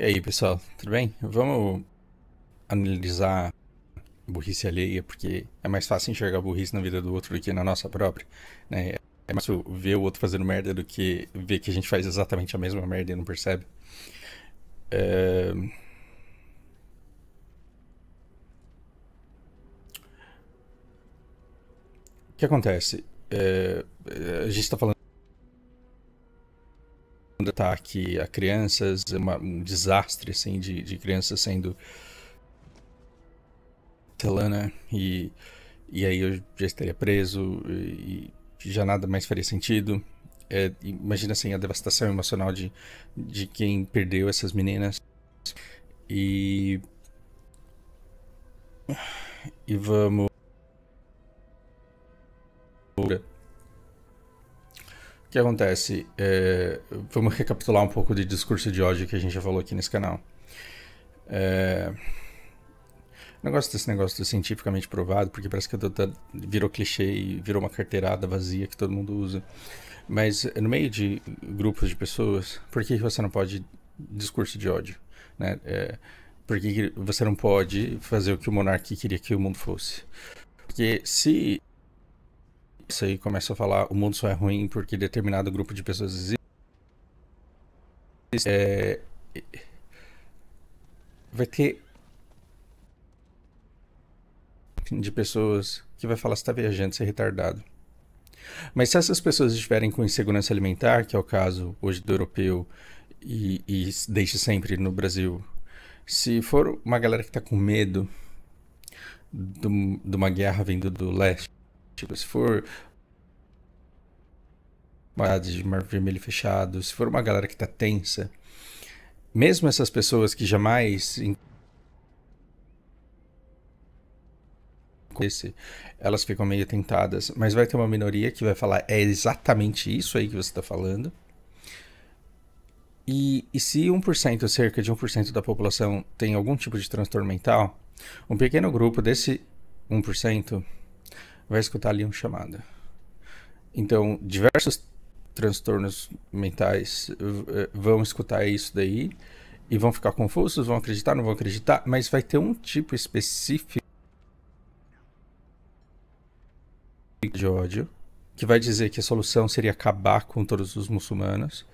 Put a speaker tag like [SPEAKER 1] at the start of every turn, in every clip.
[SPEAKER 1] E aí, pessoal, tudo bem? Vamos analisar burrice alheia, porque é mais fácil enxergar burrice na vida do outro do que na nossa própria, né? É mais fácil ver o outro fazendo merda do que ver que a gente faz exatamente a mesma merda e não percebe. É... O que acontece? É... A gente está falando ataque tá a crianças, é uma, um desastre assim, de, de crianças sendo telana né? e, e aí eu já estaria preso e, e já nada mais faria sentido. É, imagina assim a devastação emocional de, de quem perdeu essas meninas. E. E vamos. O que acontece? É, vamos recapitular um pouco de discurso de ódio que a gente já falou aqui nesse canal. É, o negócio desse negócio do cientificamente provado, porque parece que virou clichê e virou uma carteirada vazia que todo mundo usa. Mas no meio de grupos de pessoas, por que você não pode discurso de ódio? Né? É, por que você não pode fazer o que o monarca queria que o mundo fosse? Porque se isso aí começa a falar o mundo só é ruim porque determinado grupo de pessoas existe. É... Vai ter de pessoas que vai falar você está viajando, você é retardado. Mas se essas pessoas estiverem com insegurança alimentar, que é o caso hoje do europeu e, e desde sempre no Brasil, se for uma galera que está com medo de uma guerra vindo do leste, Tipo, se for de mar vermelho fechado, se for uma galera que tá tensa, mesmo essas pessoas que jamais conhece elas ficam meio tentadas, mas vai ter uma minoria que vai falar é exatamente isso aí que você está falando. E, e se 1%, cerca de 1% da população tem algum tipo de transtorno mental, um pequeno grupo desse 1% vai escutar ali um chamado. Então, diversos transtornos mentais eh, vão escutar isso daí e vão ficar confusos, vão acreditar, não vão acreditar, mas vai ter um tipo específico de ódio que vai dizer que a solução seria acabar com todos os muçulmanos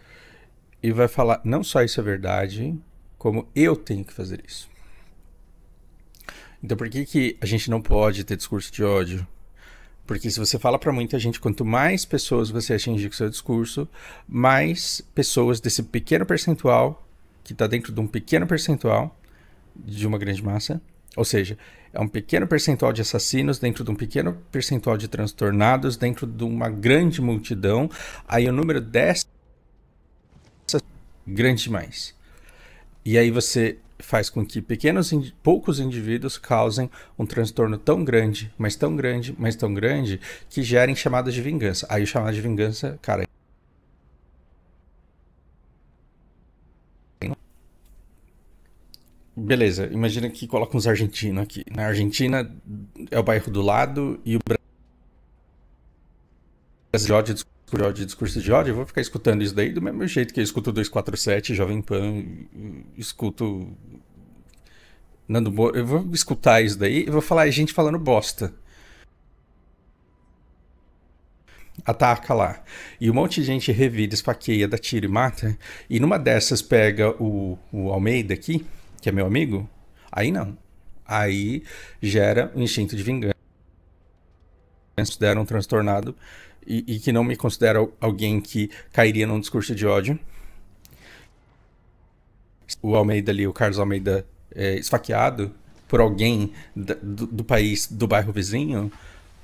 [SPEAKER 1] e vai falar não só isso é verdade, como eu tenho que fazer isso. Então por que que a gente não pode ter discurso de ódio? Porque se você fala para muita gente, quanto mais pessoas você atingir com seu discurso, mais pessoas desse pequeno percentual, que está dentro de um pequeno percentual de uma grande massa, ou seja, é um pequeno percentual de assassinos dentro de um pequeno percentual de transtornados dentro de uma grande multidão, aí o número dessa grande demais. E aí você faz com que pequenos poucos indivíduos causem um transtorno tão grande, mas tão grande, mas tão grande, que gerem chamadas de vingança. Aí o chamado de vingança, cara. Beleza, imagina que coloca uns argentinos aqui. Na Argentina é o bairro do lado e o Brasil é por de discurso de ódio, eu vou ficar escutando isso daí do mesmo jeito que eu escuto 247, Jovem Pan, escuto Nando Eu vou escutar isso daí e vou falar gente falando bosta. Ataca lá. E um monte de gente revira, esfaqueia, dá tiro e mata. E numa dessas pega o, o Almeida aqui, que é meu amigo. Aí não. Aí gera o um instinto de vingança. Deram um transtornado e, e que não me considero alguém que cairia num discurso de ódio. O Almeida ali, o Carlos Almeida, é, esfaqueado por alguém do, do país, do bairro vizinho,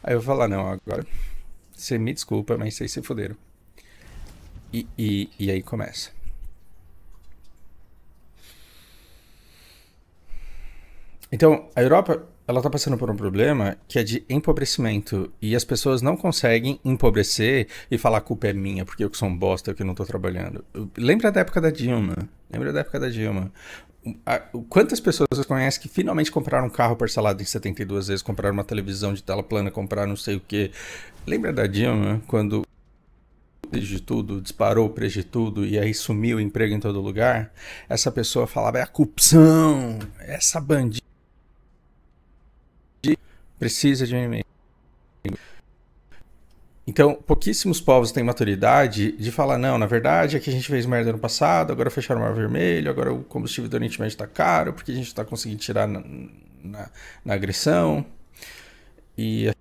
[SPEAKER 1] aí eu vou falar: não, agora você me desculpa, mas vocês se fuderam. E, e, e aí começa. Então, a Europa ela está passando por um problema que é de empobrecimento. E as pessoas não conseguem empobrecer e falar a culpa é minha, porque eu que sou um bosta, eu que não estou trabalhando. Lembra da época da Dilma? Lembra da época da Dilma? Quantas pessoas você conhece que finalmente compraram um carro parcelado em 72 vezes, compraram uma televisão de tela plana, compraram não sei o quê? Lembra da Dilma, quando de tudo, disparou o preço de tudo e aí sumiu o emprego em todo lugar? Essa pessoa falava, é a corrupção, é essa bandida precisa de um inimigo. Então, pouquíssimos povos têm maturidade de falar, não, na verdade é que a gente fez merda no passado, agora fecharam o mar vermelho, agora o combustível do Oriente Médio está caro, porque a gente está conseguindo tirar na, na, na, agressão, e a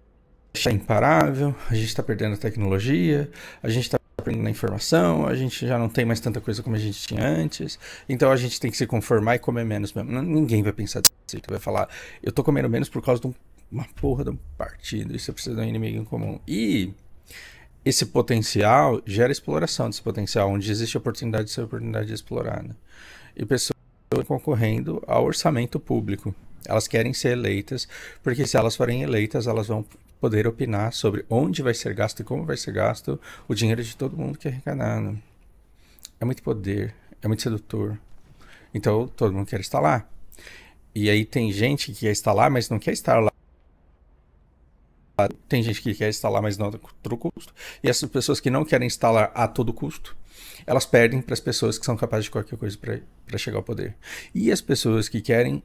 [SPEAKER 1] gente é imparável, a gente está perdendo a tecnologia, a gente está perdendo a informação, a gente já não tem mais tanta coisa como a gente tinha antes, então a gente tem que se conformar e comer menos mesmo. Ninguém vai pensar desse jeito, vai falar, eu estou comendo menos por causa de um uma porra de um partido isso é precisa de um inimigo em comum. E esse potencial gera exploração desse potencial, onde existe oportunidade de ser oportunidade explorar né? E pessoas concorrendo ao orçamento público. Elas querem ser eleitas, porque se elas forem eleitas, elas vão poder opinar sobre onde vai ser gasto e como vai ser gasto o dinheiro de todo mundo que é arrecadado. É muito poder, é muito sedutor. Então todo mundo quer estar lá. E aí tem gente que quer estar lá, mas não quer estar lá tem gente que quer instalar, mas não a todo custo. E essas pessoas que não querem instalar a todo custo, elas perdem para as pessoas que são capazes de qualquer coisa para chegar ao poder. E as pessoas que querem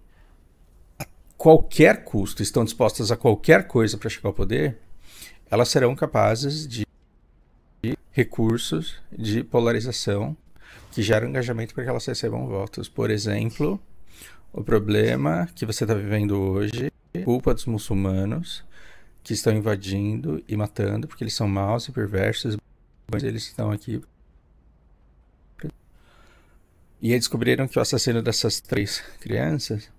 [SPEAKER 1] a qualquer custo, estão dispostas a qualquer coisa para chegar ao poder, elas serão capazes de recursos de polarização que geram engajamento para que elas recebam votos. Por exemplo, o problema que você está vivendo hoje, culpa dos muçulmanos, que estão invadindo e matando, porque eles são maus e perversos, mas eles estão aqui. E aí descobriram que o assassino dessas três crianças,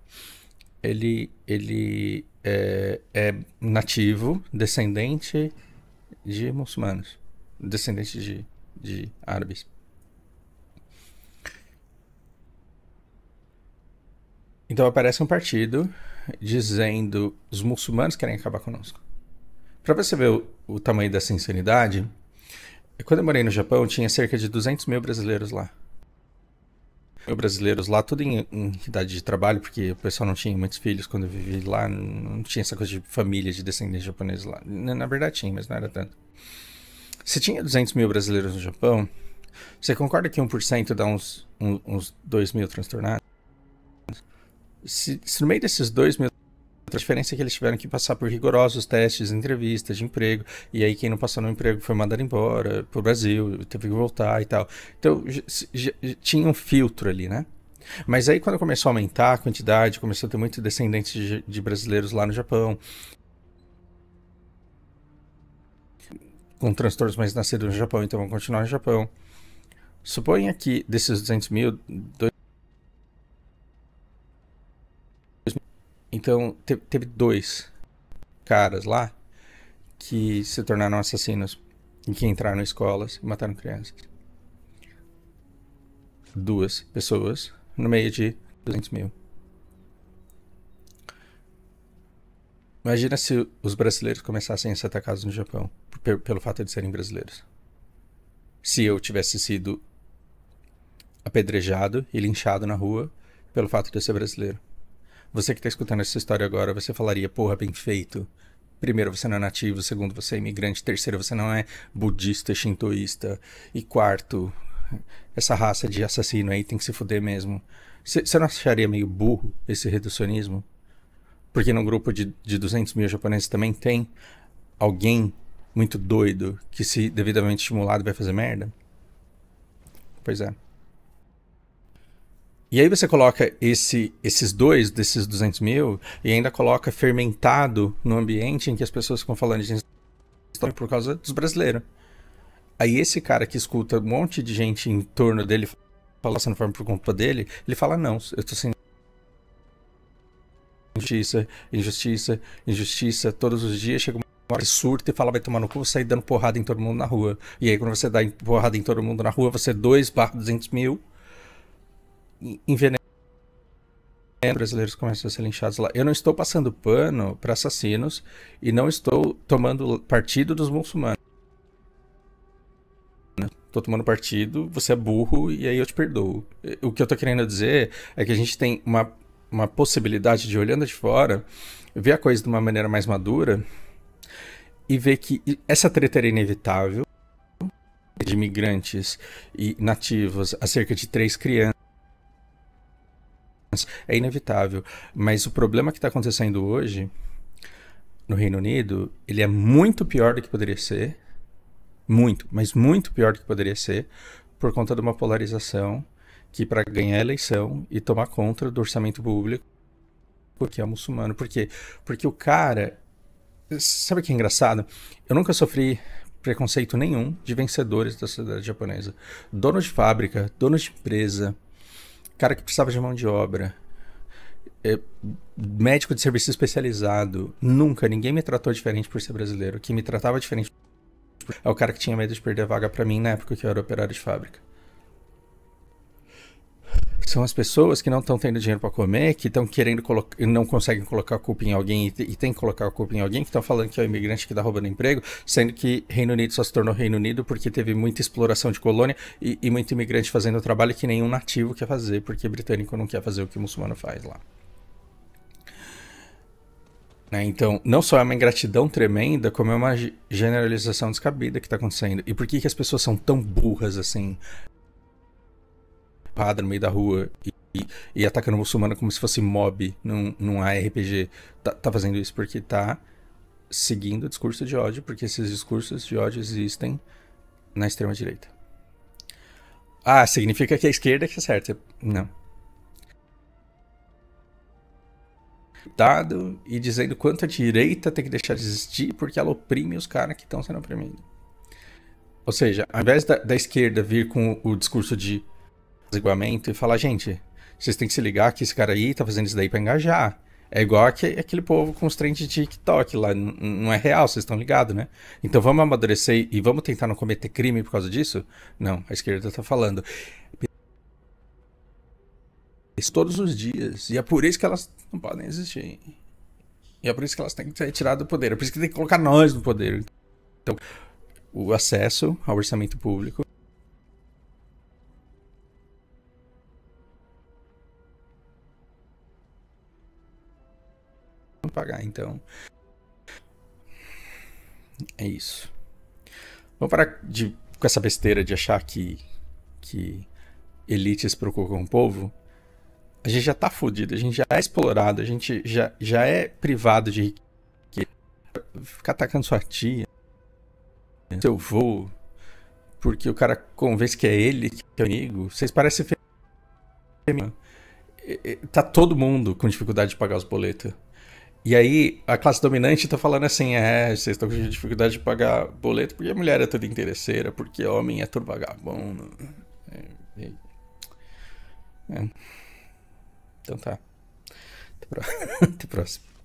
[SPEAKER 1] ele, ele é, é nativo, descendente de muçulmanos, descendente de, de árabes. Então aparece um partido dizendo os muçulmanos querem acabar conosco. Para você ver o, o, tamanho dessa insanidade, quando eu morei no Japão, tinha cerca de 200 mil brasileiros lá. Mil brasileiros lá, tudo em, em idade de trabalho, porque o pessoal não tinha muitos filhos quando eu vivi lá, não tinha essa coisa de família de descendentes japoneses lá. Na verdade tinha, mas não era tanto. Se tinha 200 mil brasileiros no Japão, você concorda que 1% dá uns, um, uns 2 mil transtornados? Se, se no meio desses 2 mil a transferência é que eles tiveram que passar por rigorosos testes, entrevistas de emprego, e aí quem não passou no emprego foi mandado embora para o Brasil, teve que voltar e tal. Então tinha um filtro ali, né? Mas aí quando começou a aumentar a quantidade, começou a ter muitos descendentes de, de brasileiros lá no Japão, com transtornos mais nascidos no Japão, então vão continuar no Japão. Suponha que desses 200 mil, Então, te teve dois caras lá que se tornaram assassinos e que entraram em escolas e mataram crianças. Duas pessoas no meio de 200 mil. Imagina se os brasileiros começassem a ser atacados no Japão pelo fato de serem brasileiros. Se eu tivesse sido apedrejado e linchado na rua pelo fato de eu ser brasileiro. Você que está escutando essa história agora, você falaria, porra, bem feito. Primeiro, você não é nativo. Segundo, você é imigrante. Terceiro, você não é budista, shintoísta. E quarto, essa raça de assassino aí tem que se fuder mesmo. Você não acharia meio burro esse reducionismo? Porque num grupo de, de 200 mil japoneses também tem alguém muito doido que, se devidamente estimulado, vai fazer merda? Pois é. E aí você coloca esse, esses dois, desses 200 mil, e ainda coloca fermentado no ambiente em que as pessoas ficam falando de história por causa dos brasileiros. Aí esse cara que escuta um monte de gente em torno dele passando forma por conta dele, ele fala, não, eu tô sentindo injustiça, injustiça, injustiça, todos os dias chega uma hora surta e fala, vai tomar no cu, sair dando porrada em todo mundo na rua. E aí quando você dá porrada em todo mundo na rua, você é 2 barra 200 mil envenenando brasileiros começam a ser linchados lá. Eu não estou passando pano para assassinos e não estou tomando partido dos muçulmanos. Estou tomando partido, você é burro e aí eu te perdoo. O que eu estou querendo dizer é que a gente tem uma, uma possibilidade de, olhando de fora, ver a coisa de uma maneira mais madura e ver que essa treta era inevitável de imigrantes e nativos acerca de três crianças é inevitável. Mas o problema que está acontecendo hoje no Reino Unido, ele é muito pior do que poderia ser. Muito, mas muito pior do que poderia ser, por conta de uma polarização que, para ganhar a eleição e tomar conta do orçamento público, porque é muçulmano. Por quê? Porque o cara. Sabe o que é engraçado? Eu nunca sofri preconceito nenhum de vencedores da sociedade japonesa. Donos de fábrica, donos de empresa, cara que precisava de mão de obra. É, médico de serviço especializado. Nunca ninguém me tratou diferente por ser brasileiro. Quem me tratava diferente é o cara que tinha medo de perder a vaga para mim na época que eu era operário de fábrica são as pessoas que não estão tendo dinheiro para comer, que estão querendo colocar, não conseguem colocar a culpa em alguém e, e tem que colocar a culpa em alguém, que estão falando que é o imigrante que está roubando emprego, sendo que Reino Unido só se tornou Reino Unido porque teve muita exploração de colônia e, e muito imigrante fazendo o trabalho que nenhum nativo quer fazer, porque britânico não quer fazer o que o muçulmano faz lá. Né? Então, não só é uma ingratidão tremenda, como é uma generalização descabida que está acontecendo. E por que, que as pessoas são tão burras assim? padre no meio da rua e, e, e atacando muçulmano como se fosse mob num, num ARPG. Tá, tá fazendo isso porque tá seguindo o discurso de ódio, porque esses discursos de ódio existem na extrema-direita. Ah, significa que a esquerda é que é certa. Não. Dado e dizendo quanto a direita tem que deixar de existir porque ela oprime os caras que estão sendo oprimidos. Ou seja, ao invés da, da esquerda vir com o, o discurso de desiguamento e falar, gente, vocês têm que se ligar que esse cara aí tá fazendo isso daí pra engajar. É igual aquele povo com os trends de TikTok lá, não é real, vocês estão ligados, né? Então vamos amadurecer e vamos tentar não cometer crime por causa disso? Não, a esquerda tá falando. Todos os dias, e é por isso que elas não podem existir. E é por isso que elas têm que ser retiradas do poder, é por isso que tem que colocar nós no poder. Então, o acesso ao orçamento público pagar. Então. É isso. Vamos parar de, com essa besteira de achar que, que elites procuram o povo. A gente já tá fudido, a gente já é explorado, a gente já, já é privado de riqueza. Ficar atacando sua tia, seu avô, porque o cara convence que é ele que é o inimigo. Vocês parecem. Tá todo mundo com dificuldade de pagar os boletos. E aí a classe dominante tá falando assim: é, vocês estão com uhum. dificuldade de pagar boleto porque a mulher é toda interesseira, porque homem é todo vagabundo. É, é. É. Então tá. Até, pro... Até próximo.